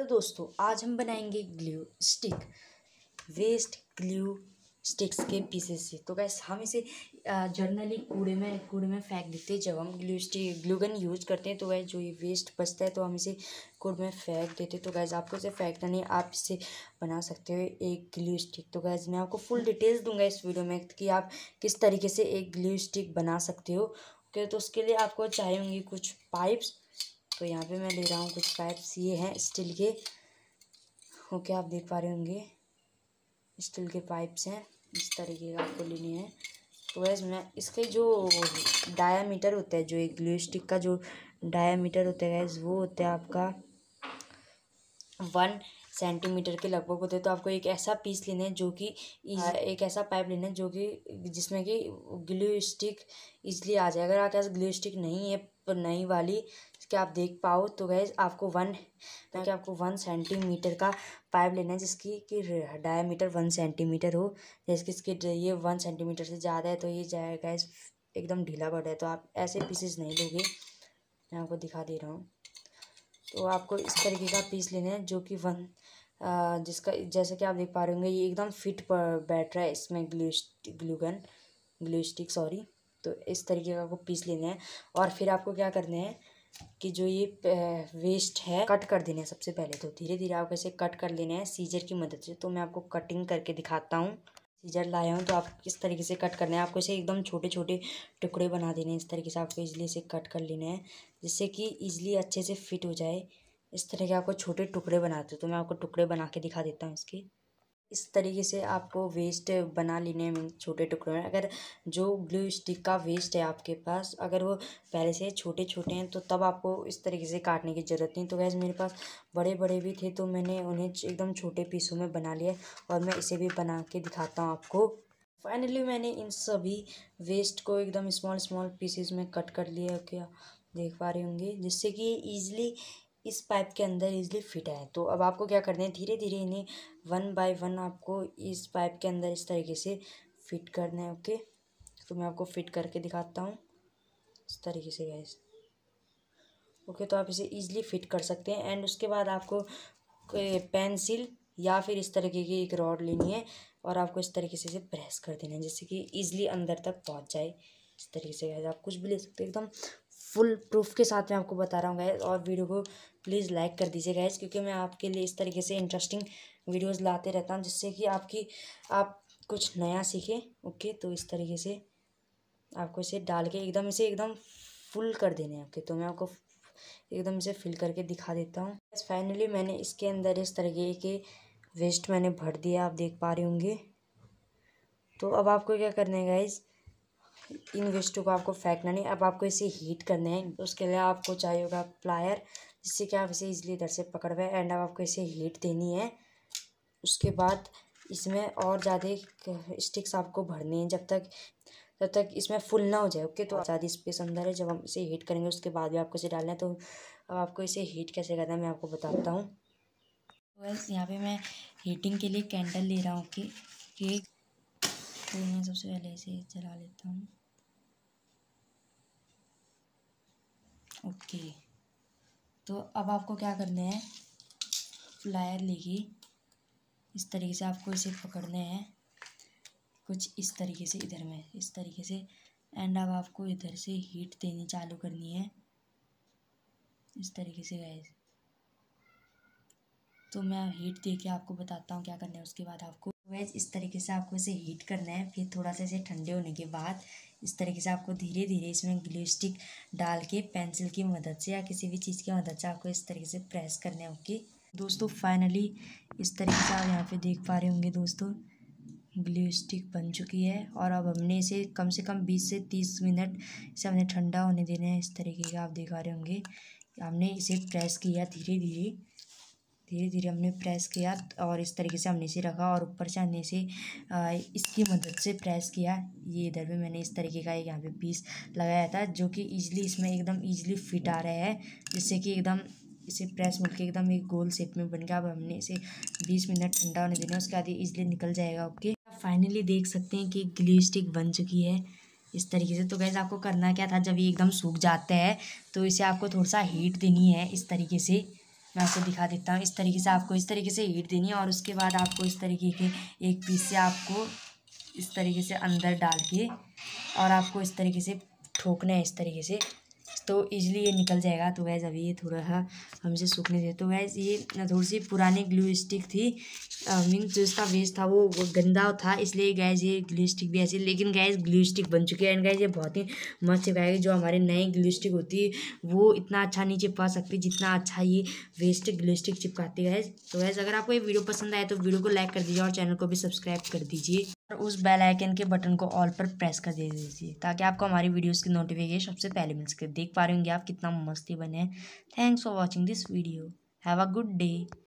Hello दोस्तों आज हम बनाएंगे glue stick waste glue sticks के पीसेस से तो गैस हम इसे जर्नली कूड़े में कूड़े में फेंक देते हैं जब हम glue stick glue gun use करते हैं तो गैस जो ये वेस्ट बचता है तो हम इसे कूड़े में फेंक देते हैं तो गैस आपको इसे फेंकना नहीं आप इसे बना सकते हो एक ग्लू स्टिक तो गैस मैं आपको फुल डिटेल्स दूंगा इस वीडियो में कि आप किस तरीके से एक ग्लू स्टिक बना सकते हो ओके तो उसके लिए आपको चाहिए होंगी कुछ पाइप्स तो यहाँ पे मैं ले रहा हूँ कुछ पाइप्स ये हैं स्टील के ओके आप देख पा रहे होंगे स्टील के पाइप्स हैं इस तरीके का आपको लेने हैं तो वैसे मैं इसके जो डायामीटर होता है जो एक ग्लू स्टिक का जो डायामीटर होता है गैस वो होता है आपका वन सेंटीमीटर के लगभग होते हैं तो आपको एक ऐसा पीस लेना है जो कि हाँ। एक ऐसा पाइप लेना है जो कि जिसमें कि ग्लू स्टिक इसलिए आ जाए अगर आपके पास ग्लू स्टिक नहीं है नई वाली कि आप देख पाओ तो गैस आपको वन ताकि हाँ। आपको वन सेंटीमीटर का पाइप लेना है जिसकी कि डायमीटर वन सेंटीमीटर हो जैसे कि इसके ये वन सेंटीमीटर से ज़्यादा है तो ये जाएगा गैस एकदम ढीला पड़ रहा है तो आप ऐसे पीसेस नहीं लोगे मैं आपको दिखा दे रहा हूँ तो आपको इस तरीके का पीस लेना है जो कि वन जिसका जैसे कि आप देख पा रहे होंगे ये एकदम फिट बैठ रहा है इसमें glue glue gun glue stick sorry तो इस तरीके का आपको पीस लेना है और फिर आपको क्या करना है कि जो ये वेस्ट है कट कर देना है सबसे पहले तो धीरे धीरे आपको ऐसे कट कर लेना है सीजर की मदद से तो मैं आपको कटिंग करके दिखाता हूँ सीजर लाए हों तो आप किस तरीके से कट करना है आपको इसे एकदम छोटे छोटे टुकड़े बना देने हैं इस तरीके से आपको इजली इसे कट कर लेने हैं जिससे कि इजली अच्छे से फिट हो जाए इस तरह के आपको छोटे टुकड़े बनाते हो तो मैं आपको टुकड़े बना के दिखा देता हूँ इसके इस तरीके से आपको वेस्ट बना लेने में छोटे टुकड़ों में अगर जो ग्लू स्टिक का वेस्ट है आपके पास अगर वो पहले से छोटे छोटे हैं तो तब आपको इस तरीके से काटने की ज़रूरत नहीं तो गैस मेरे पास बड़े बड़े भी थे तो मैंने उन्हें एकदम छोटे पीसों में बना लिया और मैं इसे भी बना के दिखाता हूँ आपको फाइनली मैंने इन सभी वेस्ट को एकदम स्मॉल स्मॉल पीसेस में कट कर लिया क्या देख पा रहे होंगे जिससे कि ईजिली इस पाइप के अंदर इजली फिट है तो अब आपको क्या करना है धीरे धीरे इन्हें वन बाय वन आपको इस पाइप के अंदर इस तरीके से फिट करना है ओके तो मैं आपको फिट करके दिखाता हूँ इस तरीके से गैस ओके तो आप इसे ईजिली फिट कर सकते हैं एंड उसके बाद आपको पेंसिल या फिर इस तरीके की एक रॉड लेनी है और आपको इस तरीके से इसे प्रेस कर देना है जिससे कि ईजिली अंदर तक पहुँच जाए इस तरीके से आप कुछ भी ले सकते हैं एकदम फुल प्रूफ के साथ मैं आपको बता रहा हूँ गैस और वीडियो को प्लीज़ लाइक कर दीजिए गैस क्योंकि मैं आपके लिए इस तरीके से इंटरेस्टिंग वीडियोस लाते रहता हूँ जिससे कि आपकी आप कुछ नया सीखें ओके तो इस तरीके से आपको इसे डाल के एकदम इसे एकदम फुल कर देने हैं ओके तो मैं आपको एकदम इसे फिल करके दिखा देता हूँ फाइनली मैंने इसके अंदर इस तरीके के वेस्ट मैंने भर दिया आप देख पा रहे होंगे तो अब आपको क्या करना है गाइज़ इन वेस्टों को आपको फेंकना नहीं अब आपको इसे हीट करना है उसके लिए आपको चाहिए होगा प्लायर जिससे कि आप इसे इजीली इधर से पकड़ पाए एंड अब आपको इसे हीट देनी है उसके बाद इसमें और ज़्यादा स्टिक्स आपको भरने हैं जब तक जब तक इसमें फुल ना हो जाए ओके तो ज़्यादा स्पेस अंदर है जब हम इसे हीट करेंगे उसके बाद भी आपको इसे डालना है तो अब आपको इसे हीट कैसे करना है मैं आपको बताता हूँ बस यहाँ पे मैं हीटिंग के लिए कैंडल ले रहा हूँ कि तो मैं सबसे पहले इसे चला लेता हूँ ओके तो अब आपको क्या करना है फ्लायर लेके इस तरीके से आपको इसे पकड़ना है कुछ इस तरीके से इधर में इस तरीके से एंड अब आपको इधर से हीट देनी चालू करनी है इस तरीके से गए तो मैं हीट दे के आपको बताता हूँ क्या करना है उसके बाद आपको वैज इस तरीके से आपको इसे हीट करना है फिर थोड़ा सा इसे ठंडे होने के बाद इस तरीके से आपको धीरे धीरे इसमें ग्लू स्टिक डाल के पेंसिल की मदद से या किसी भी चीज़ की मदद से आपको इस तरीके से प्रेस करना है ओके दोस्तों फाइनली इस तरीके से आप यहाँ पे देख पा रहे होंगे दोस्तों ग्लू स्टिक बन चुकी है और अब हमने इसे कम से कम बीस से तीस मिनट इसे हमने ठंडा होने देना है इस तरीके का आप पा रहे होंगे हमने इसे प्रेस किया धीरे धीरे धीरे धीरे हमने प्रेस किया और इस तरीके से हमने इसे रखा और ऊपर से हमने इसे इसकी मदद से प्रेस किया ये इधर भी मैंने इस तरीके का एक यहाँ पे पीस लगाया था जो कि ईजिली इसमें एकदम ईजिली फिट आ रहा है जिससे कि एकदम इसे प्रेस के एकदम एक गोल शेप में बन गया अब हमने इसे बीस मिनट ठंडा होने देना उसके बाद ये ईजिली निकल जाएगा ओके फाइनली देख सकते हैं कि ग्ली स्टिक बन चुकी है इस तरीके से तो गैस आपको करना क्या था जब ये एकदम सूख जाता है तो इसे आपको थोड़ा सा हीट देनी है इस तरीके से मैं आपको दिखा देता हूँ इस तरीके से आपको इस तरीके से हीट देनी है और उसके बाद आपको इस तरीके के एक पीस से आपको इस तरीके से अंदर डाल के और आपको इस तरीके से ठोकना है इस तरीके से तो ईजिली ये निकल जाएगा तो गैज़ अभी ये थोड़ा सा हमसे सूखने दे तो गैज़ ये थोड़ी सी पुरानी ग्लू स्टिक थी मीन्स जो इसका वेस्ट था वो गंदा था इसलिए गैज़ ये ग्लू स्टिक भी ऐसी लेकिन गैज़ ग्लू स्टिक बन चुकी है एंड गैज़ ये बहुत ही मस्त चिपकाएगी जो हमारे नए ग्लू स्टिक होती है वो इतना अच्छा नहीं चिपका सकती जितना अच्छा ये वेस्ट ग्लू स्टिक चिपकाती है तो गैज़ अगर आपको ये वीडियो पसंद आए तो वीडियो को लाइक कर दीजिए और चैनल को भी सब्सक्राइब कर दीजिए और उस बेल आइकन के बटन को ऑल पर प्रेस कर दे दीजिए ताकि आपको हमारी वीडियोस की नोटिफिकेशन सबसे पहले मिल सके देख पा रहे होंगे आप कितना मस्ती बने हैं thanks for watching this video have a good day